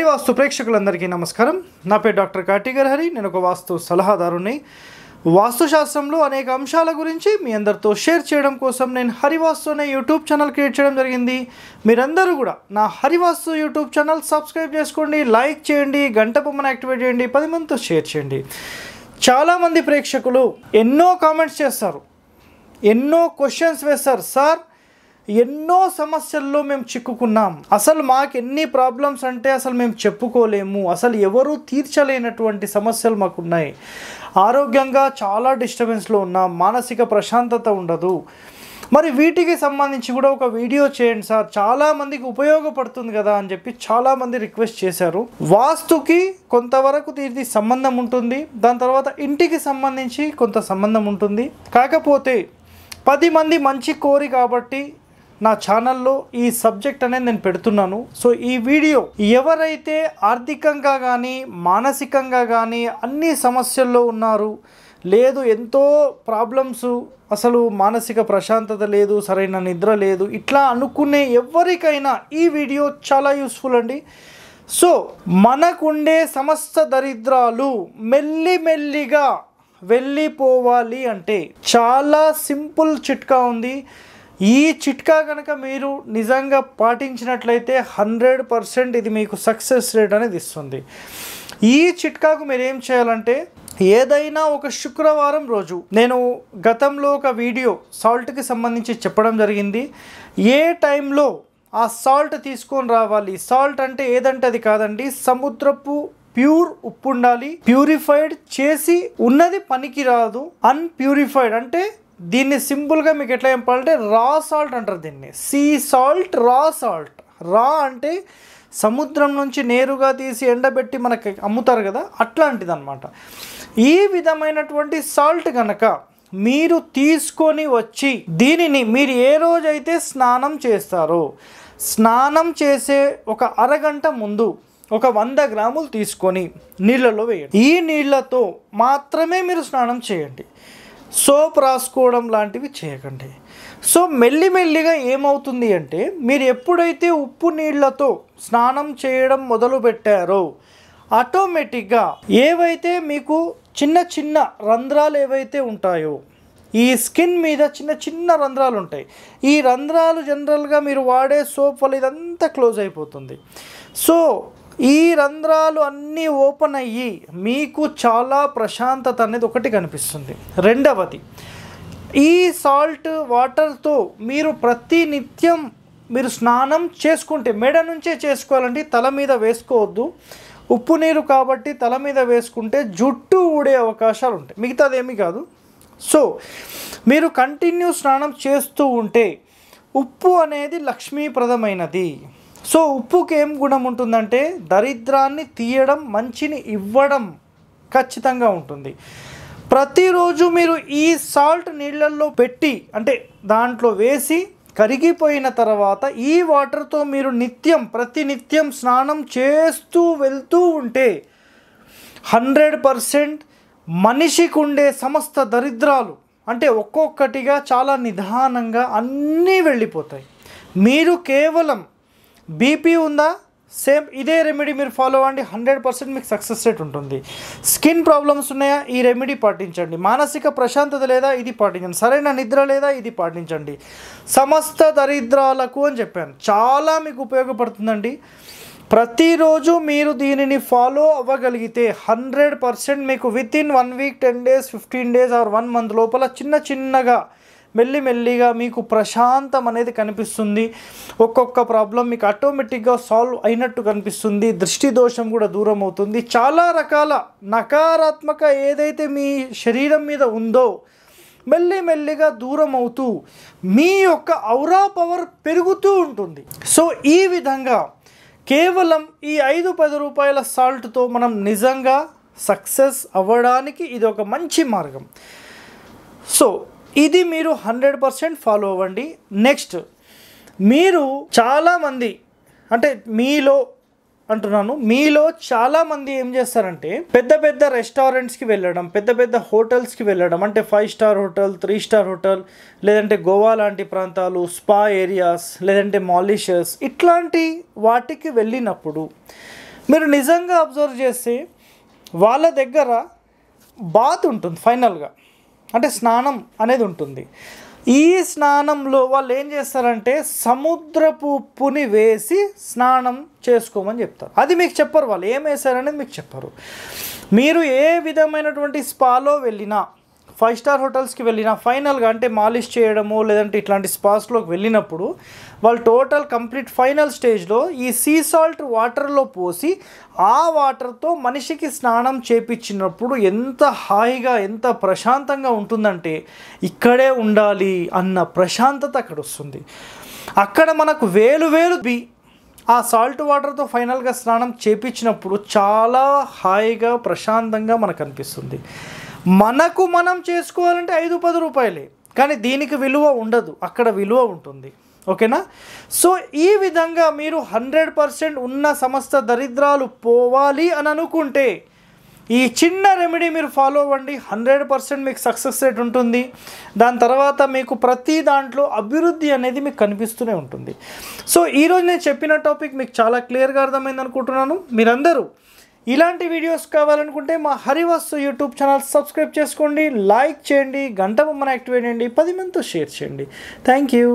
హరి వాస్తు ప్రేక్షకులందరికీ నమస్కారం నా పేరు డాక్టర్ కాటిగర్ హరి నేను ఒక వాస్తు సలహాదారుని వాస్తుశాస్త్రంలో అనేక అంశాల గురించి మీ అందరితో షేర్ చేయడం కోసం నేను హరివాస్తు అనే యూట్యూబ్ ఛానల్ క్రియేట్ చేయడం జరిగింది మీరందరూ కూడా నా హరివాస్తు యూట్యూబ్ ఛానల్ సబ్స్క్రైబ్ చేసుకోండి లైక్ చేయండి గంట బొమ్మను యాక్టివేట్ చేయండి పది మందితో షేర్ చేయండి చాలామంది ప్రేక్షకులు ఎన్నో కామెంట్స్ చేస్తారు ఎన్నో క్వశ్చన్స్ వేస్తారు సార్ ఎన్నో సమస్యల్లో మేము చిక్కుకున్నాం అసలు మాకు ఎన్ని ప్రాబ్లమ్స్ అంటే అసలు మేము చెప్పుకోలేము అసలు ఎవరు తీర్చలేనటువంటి సమస్యలు మాకున్నాయి ఆరోగ్యంగా చాలా డిస్టర్బెన్స్లో ఉన్నాం మానసిక ప్రశాంతత ఉండదు మరి వీటికి సంబంధించి కూడా ఒక వీడియో చేయండి సార్ చాలామందికి ఉపయోగపడుతుంది కదా అని చెప్పి చాలామంది రిక్వెస్ట్ చేశారు వాస్తుకి కొంతవరకు దీనికి సంబంధం ఉంటుంది దాని తర్వాత ఇంటికి సంబంధించి కొంత సంబంధం ఉంటుంది కాకపోతే పది మంది మంచి కోరి కాబట్టి నా ఛానల్లో ఈ సబ్జెక్ట్ అనేది నేను పెడుతున్నాను సో ఈ వీడియో ఎవరైతే ఆర్థికంగా కానీ మానసికంగా కానీ అన్ని సమస్యల్లో ఉన్నారు లేదు ఎంతో ప్రాబ్లమ్స్ అసలు మానసిక ప్రశాంతత లేదు సరైన నిద్ర లేదు ఇట్లా అనుకునే ఎవరికైనా ఈ వీడియో చాలా యూస్ఫుల్ అండి సో మనకుండే సమస్త దరిద్రాలు మెల్లిమెల్లిగా వెళ్ళిపోవాలి అంటే చాలా సింపుల్ చిట్కా ఉంది ఈ చిట్కా కనుక మీరు నిజంగా పాటించినట్లయితే హండ్రెడ్ పర్సెంట్ ఇది మీకు సక్సెస్ రేట్ అనేది ఇస్తుంది ఈ చిట్కాకు మీరు ఏం చేయాలంటే ఏదైనా ఒక శుక్రవారం రోజు నేను గతంలో ఒక వీడియో సాల్ట్కి సంబంధించి చెప్పడం జరిగింది ఏ టైంలో ఆ సాల్ట్ తీసుకొని రావాలి సాల్ట్ అంటే ఏదంటే అది కాదండి సముద్రపు ప్యూర్ ఉప్పు ఉండాలి ప్యూరిఫైడ్ చేసి ఉన్నది పనికి రాదు అన్ప్యూరిఫైడ్ అంటే దీన్ని సింపుల్గా మీకు ఎట్లా చెప్పాలంటే రా సాల్ట్ అంటారు దీన్ని సీ సాల్ట్ రా సాల్ట్ రా అంటే సముద్రం నుంచి నేరుగా తీసి ఎండబెట్టి మనకి అమ్ముతారు కదా అట్లాంటిది అనమాట ఈ విధమైనటువంటి సాల్ట్ కనుక మీరు తీసుకొని వచ్చి దీనిని మీరు ఏ రోజైతే స్నానం చేస్తారో స్నానం చేసే ఒక అరగంట ముందు ఒక వంద గ్రాములు తీసుకొని నీళ్ళలో వేయండి ఈ నీళ్ళతో మాత్రమే మీరు స్నానం చేయండి సోప్ రాసుకోవడం లాంటివి చేయకండి సో మెల్లిమెల్లిగా ఏమవుతుంది అంటే మీరు ఎప్పుడైతే ఉప్పు నీళ్లతో స్నానం చేయడం మొదలు పెట్టారో ఆటోమేటిక్గా ఏవైతే మీకు చిన్న చిన్న రంధ్రాలు ఏవైతే ఉంటాయో ఈ స్కిన్ మీద చిన్న చిన్న రంధ్రాలు ఉంటాయి ఈ రంధ్రాలు జనరల్గా మీరు వాడే సోప్ వల్ల ఇదంతా క్లోజ్ అయిపోతుంది సో ఈ రంధ్రాలు అన్నీ ఓపెన్ అయ్యి మీకు చాలా ప్రశాంతత అనేది ఒకటి కనిపిస్తుంది రెండవది ఈ సాల్ట్ వాటర్తో మీరు ప్రతి నిత్యం మీరు స్నానం చేసుకుంటే మెడ నుంచే చేసుకోవాలంటే తల మీద వేసుకోవద్దు ఉప్పు నీరు కాబట్టి తల మీద వేసుకుంటే జుట్టు ఊడే అవకాశాలు ఉంటాయి మిగతాదేమీ కాదు సో మీరు కంటిన్యూ స్నానం చేస్తూ ఉంటే ఉప్పు అనేది లక్ష్మీప్రదమైనది సో ఉప్పుకి ఏం గుణం ఉంటుందంటే దరిద్రాన్ని తీయడం మంచిని ఇవ్వడం ఖచ్చితంగా ఉంటుంది ప్రతిరోజు మీరు ఈ సాల్ట్ నీళ్ళల్లో పెట్టి అంటే దాంట్లో వేసి కరిగిపోయిన తర్వాత ఈ వాటర్తో మీరు నిత్యం ప్రతినిత్యం స్నానం చేస్తూ వెళ్తూ ఉంటే హండ్రెడ్ పర్సెంట్ మనిషికి ఉండే సమస్త దరిద్రాలు అంటే ఒక్కొక్కటిగా చాలా నిదానంగా అన్నీ వెళ్ళిపోతాయి మీరు కేవలం బీపీ ఉందా సేమ్ ఇదే రెమెడీ మీరు ఫాలో అవ్వండి హండ్రెడ్ పర్సెంట్ మీకు సక్సెస్ రేట్ ఉంటుంది స్కిన్ ప్రాబ్లమ్స్ ఉన్నాయా ఈ రెమెడీ పాటించండి మానసిక ప్రశాంతత లేదా ఇది పాటించండి సరైన నిద్ర లేదా ఇది పాటించండి సమస్త దరిద్రాలకు అని చెప్పాను చాలా మీకు ఉపయోగపడుతుందండి ప్రతిరోజు మీరు దీనిని ఫాలో అవ్వగలిగితే హండ్రెడ్ పర్సెంట్ మీకు within one week ten days fifteen days or one month లోపల చిన్న చిన్నగా మెల్లిమెల్లిగా మీకు ప్రశాంతం అనేది కనిపిస్తుంది ఒక్కొక్క ప్రాబ్లం మీకు ఆటోమేటిక్గా సాల్వ్ అయినట్టు కనిపిస్తుంది దృష్టి దోషం కూడా దూరం అవుతుంది చాలా రకాల నకారాత్మక ఏదైతే మీ శరీరం మీద ఉందో మెల్లిమెల్లిగా దూరం అవుతూ మీ యొక్క ఔరా పవర్ పెరుగుతూ ఉంటుంది సో ఈ విధంగా కేవలం ఈ ఐదు పది రూపాయల సాల్ట్తో మనం నిజంగా సక్సెస్ అవ్వడానికి ఇది ఒక మంచి మార్గం సో ఇది మీరు హండ్రెడ్ పర్సెంట్ ఫాలో అవ్వండి నెక్స్ట్ మీరు చాలామంది అంటే మీలో అంటున్నాను మీలో చాలామంది ఏం చేస్తారంటే పెద్ద పెద్ద రెస్టారెంట్స్కి వెళ్ళడం పెద్ద పెద్ద హోటల్స్కి వెళ్ళడం అంటే five star hotel three star hotel లేదంటే గోవా లాంటి ప్రాంతాలు స్పా ఏరియాస్ లేదంటే మాలిషస్ ఇట్లాంటి వాటికి వెళ్ళినప్పుడు మీరు నిజంగా అబ్జర్వ్ చేస్తే వాళ్ళ దగ్గర బాత్ ఉంటుంది ఫైనల్గా అంటే స్నానం అనేది ఉంటుంది ఈ స్నానంలో వాళ్ళు ఏం చేస్తారంటే సముద్రపు ఉప్పుని వేసి స్నానం చేసుకోమని చెప్తారు అది మీకు చెప్పరు వాళ్ళు ఏం వేశారనేది మీకు చెప్పరు మీరు ఏ విధమైనటువంటి స్పాలో వెళ్ళినా ఫైవ్ స్టార్ హోటల్స్కి వెళ్ళిన ఫైనల్గా అంటే మాలిష్ చేయడము లేదంటే ఇట్లాంటి స్పాస్లోకి వెళ్ళినప్పుడు వాళ్ళు టోటల్ కంప్లీట్ ఫైనల్ స్టేజ్లో ఈ సీ సాల్ట్ వాటర్లో పోసి ఆ వాటర్తో మనిషికి స్నానం చేపించినప్పుడు ఎంత హాయిగా ఎంత ప్రశాంతంగా ఉంటుందంటే ఇక్కడే ఉండాలి అన్న ప్రశాంతత అక్కడ వస్తుంది అక్కడ మనకు వేలు వేలు బి ఆ సాల్ట్ వాటర్తో ఫైనల్గా స్నానం చేపించినప్పుడు చాలా హాయిగా ప్రశాంతంగా మనకు అనిపిస్తుంది మనకు మనం చేసుకోవాలంటే ఐదు పది రూపాయలే కానీ దీనికి విలువ ఉండదు అక్కడ విలువ ఉంటుంది ఓకేనా సో ఈ విధంగా మీరు హండ్రెడ్ పర్సెంట్ ఉన్న సమస్త దరిద్రాలు పోవాలి అని అనుకుంటే ఈ చిన్న రెమెడీ మీరు ఫాలో అవ్వండి హండ్రెడ్ పర్సెంట్ మీకు సక్సెస్ రేట్ ఉంటుంది దాని తర్వాత మీకు ప్రతి దాంట్లో అభివృద్ధి అనేది మీకు కనిపిస్తూనే ఉంటుంది సో ఈరోజు నేను చెప్పిన టాపిక్ మీకు చాలా క్లియర్గా అర్థమైంది అనుకుంటున్నాను మీరందరూ ఇలాంటి వీడియోస్ కావాలనుకుంటే మా హరివాస్తు యూట్యూబ్ ఛానల్ సబ్స్క్రైబ్ చేసుకోండి లైక్ చేయండి గంట బొమ్మను యాక్టివేట్ చేయండి పది మందితో షేర్ చేయండి థ్యాంక్ యూ